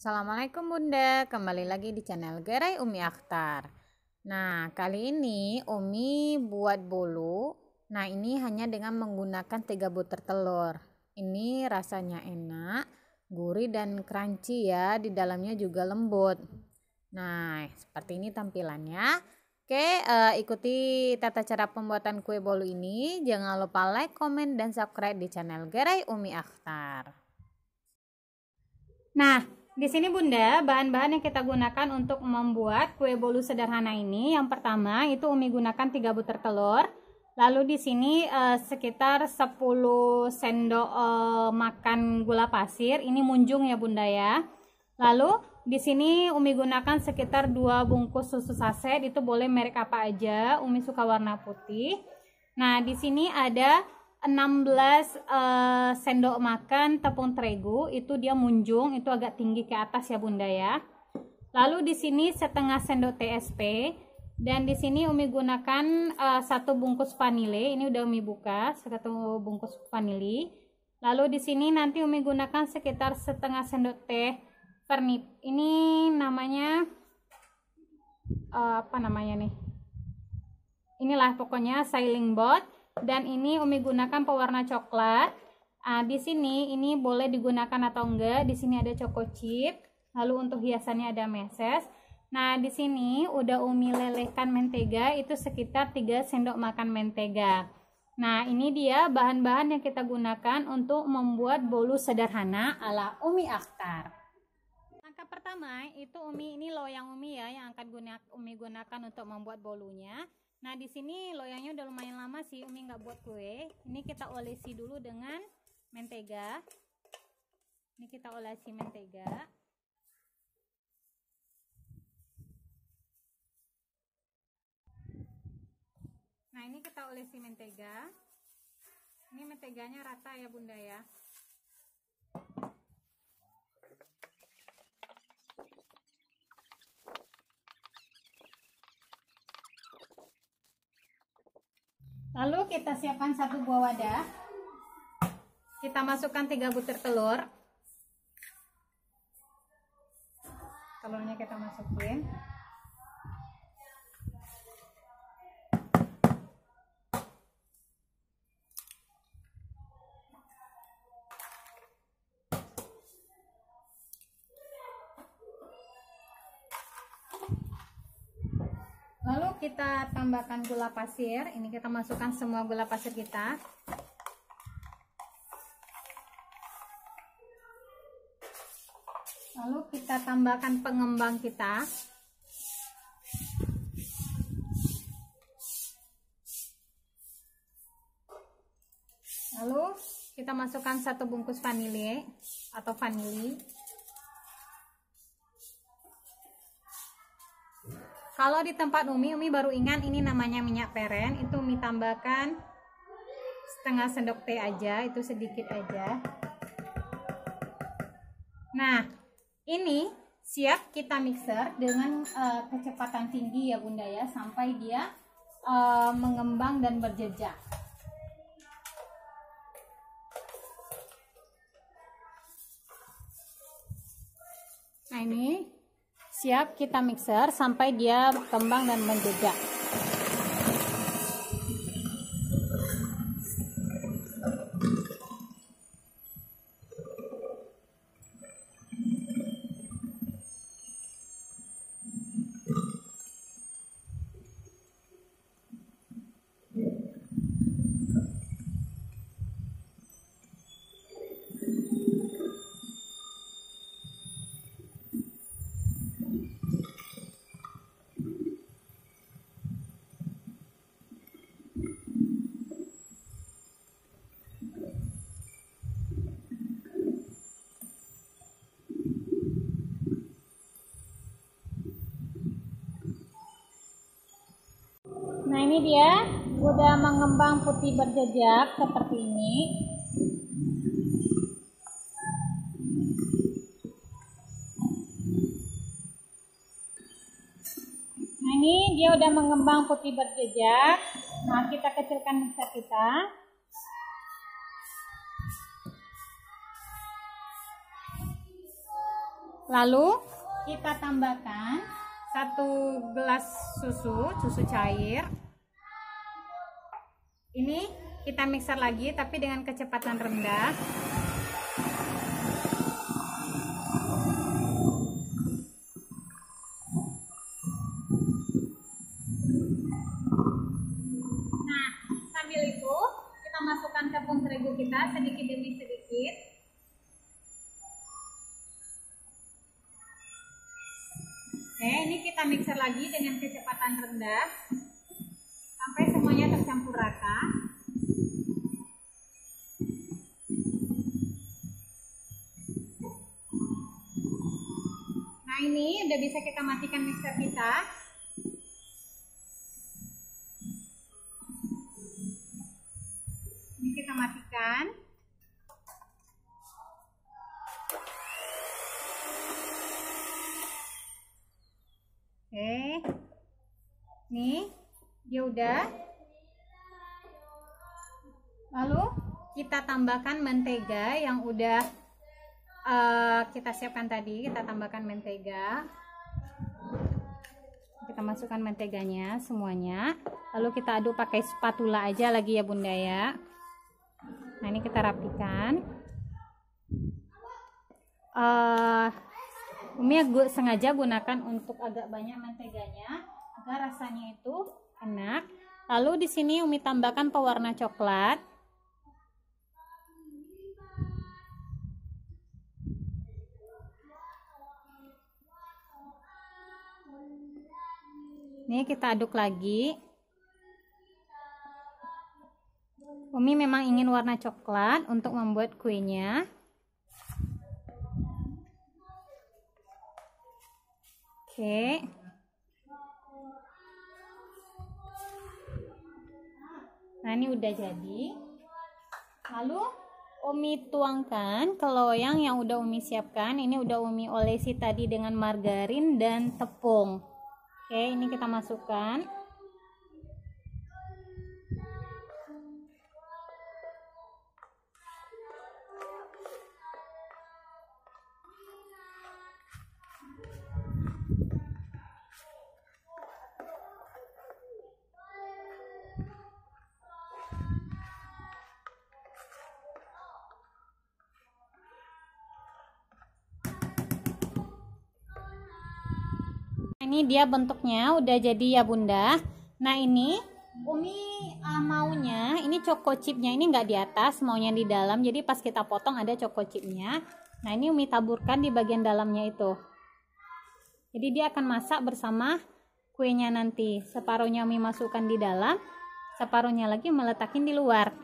Assalamualaikum Bunda, kembali lagi di channel Gerai Umi Akhtar. Nah, kali ini Umi buat bolu. Nah, ini hanya dengan menggunakan 3 butir telur. Ini rasanya enak, gurih dan crunchy ya, di dalamnya juga lembut. Nah, seperti ini tampilannya. Oke, uh, ikuti tata cara pembuatan kue bolu ini. Jangan lupa like, komen, dan subscribe di channel Gerai Umi Akhtar. Nah, di sini Bunda, bahan-bahan yang kita gunakan untuk membuat kue bolu sederhana ini, yang pertama itu Umi gunakan 3 butir telur. Lalu di sini eh, sekitar 10 sendok eh, makan gula pasir, ini munjung ya Bunda ya. Lalu di sini Umi gunakan sekitar 2 bungkus susu saset, itu boleh merek apa aja, Umi suka warna putih. Nah, di sini ada 16 uh, eh, sendok makan tepung terigu itu dia munjung itu agak tinggi ke atas ya bunda ya lalu di sini setengah sendok TSP dan di sini umi gunakan uh, satu bungkus vanili ini udah umi buka satu bungkus vanili lalu di sini nanti umi gunakan sekitar setengah sendok teh pernip ini namanya uh, apa namanya nih inilah pokoknya sailing bot dan ini Umi gunakan pewarna coklat nah, di sini ini boleh digunakan atau enggak di sini ada choco chip lalu untuk hiasannya ada meses nah di sini udah Umi lelehkan mentega itu sekitar 3 sendok makan mentega nah ini dia bahan-bahan yang kita gunakan untuk membuat bolu sederhana ala Umi Akhtar langkah pertama itu Umi ini loyang Umi ya yang akan guna, Umi gunakan untuk membuat bolunya Nah, di sini loyangnya udah lumayan lama sih Umi nggak buat kue. Ini kita olesi dulu dengan mentega. Ini kita olesi mentega. Nah, ini kita olesi mentega. Ini menteganya rata ya, Bunda ya. Lalu kita siapkan satu buah wadah. Kita masukkan 3 butir telur. kita tambahkan gula pasir. Ini kita masukkan semua gula pasir kita. Lalu kita tambahkan pengembang kita. Lalu kita masukkan satu bungkus vanili atau vanili. Kalau di tempat Umi, Umi baru ingat ini namanya minyak peren. Itu Umi tambahkan setengah sendok teh aja, itu sedikit aja. Nah, ini siap kita mixer dengan uh, kecepatan tinggi ya Bunda ya, sampai dia uh, mengembang dan berjejak. Nah ini Siap kita mixer sampai dia kembang dan menjejak. ini dia udah mengembang putih berjejak seperti ini nah ini dia udah mengembang putih berjejak nah kita kecilkan mixer kita lalu kita tambahkan satu gelas susu, susu cair ini kita mixer lagi tapi dengan kecepatan rendah nah sambil itu kita masukkan tepung terigu kita sedikit demi sedikit oke ini kita mixer lagi dengan kecepatan rendah semuanya tercampur rata. Nah ini udah bisa kita matikan mixer kita. Ini kita matikan. Oke. Nih, dia udah Lalu kita tambahkan mentega yang udah uh, kita siapkan tadi. Kita tambahkan mentega. Kita masukkan menteganya semuanya. Lalu kita aduk pakai spatula aja lagi ya bunda ya. Nah ini kita rapikan. Uh, Umi gue sengaja gunakan untuk agak banyak menteganya agar rasanya itu enak. Lalu di sini Umi tambahkan pewarna coklat. ini kita aduk lagi Umi memang ingin warna coklat untuk membuat kuenya Oke. Nah, ini udah jadi. Lalu Umi tuangkan ke loyang yang udah Umi siapkan. Ini udah Umi olesi tadi dengan margarin dan tepung. Oke, ini kita masukkan. ini dia bentuknya udah jadi ya bunda nah ini Umi uh, maunya ini coko chipnya ini nggak di atas maunya di dalam jadi pas kita potong ada coko chipnya nah ini Umi taburkan di bagian dalamnya itu jadi dia akan masak bersama kuenya nanti separuhnya Umi masukkan di dalam separuhnya lagi meletakin di luar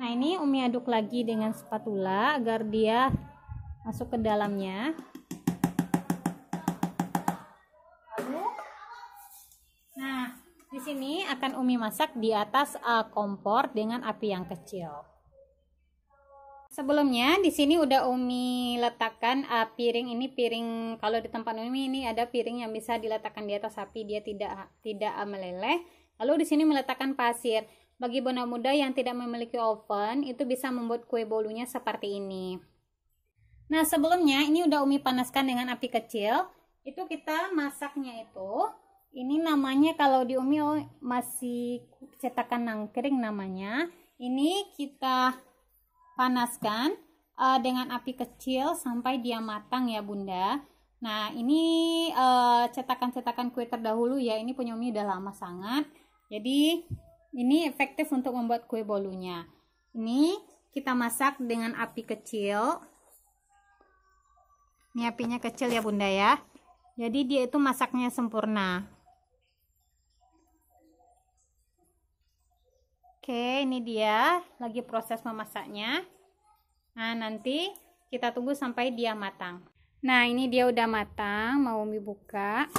nah ini Umi aduk lagi dengan spatula agar dia masuk ke dalamnya sini akan Umi masak di atas uh, kompor dengan api yang kecil. Sebelumnya di sini udah Umi letakkan uh, piring ini piring kalau di tempat Umi ini ada piring yang bisa diletakkan di atas api dia tidak tidak uh, meleleh. Lalu di sini meletakkan pasir. Bagi bona muda yang tidak memiliki oven itu bisa membuat kue bolunya seperti ini. Nah sebelumnya ini udah Umi panaskan dengan api kecil. Itu kita masaknya itu ini namanya kalau di Umi oh, masih cetakan nangkring namanya ini kita panaskan uh, dengan api kecil sampai dia matang ya bunda nah ini eh, cetakan-cetakan uh, kue terdahulu ya ini punya Umi udah lama sangat jadi ini efektif untuk membuat kue bolunya ini kita masak dengan api kecil ini apinya kecil ya bunda ya jadi dia itu masaknya sempurna Oke, ini dia lagi proses memasaknya. Nah, nanti kita tunggu sampai dia matang. Nah, ini dia udah matang, mau Umi buka.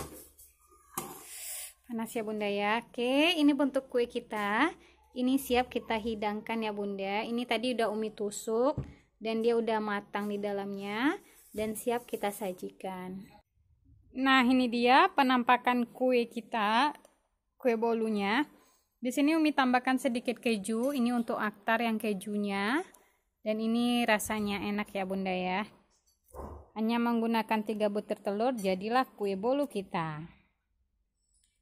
Panas ya Bunda ya. Oke, ini bentuk kue kita. Ini siap kita hidangkan ya Bunda. Ini tadi udah Umi tusuk dan dia udah matang di dalamnya dan siap kita sajikan. Nah, ini dia penampakan kue kita, kue bolunya. Di sini Umi tambahkan sedikit keju, ini untuk aktar yang kejunya. Dan ini rasanya enak ya bunda ya. Hanya menggunakan 3 butir telur, jadilah kue bolu kita.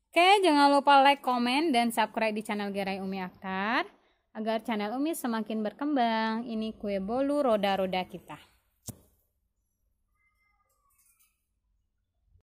Oke, jangan lupa like, komen, dan subscribe di channel Gerai Umi Aktar. Agar channel Umi semakin berkembang, ini kue bolu roda-roda kita.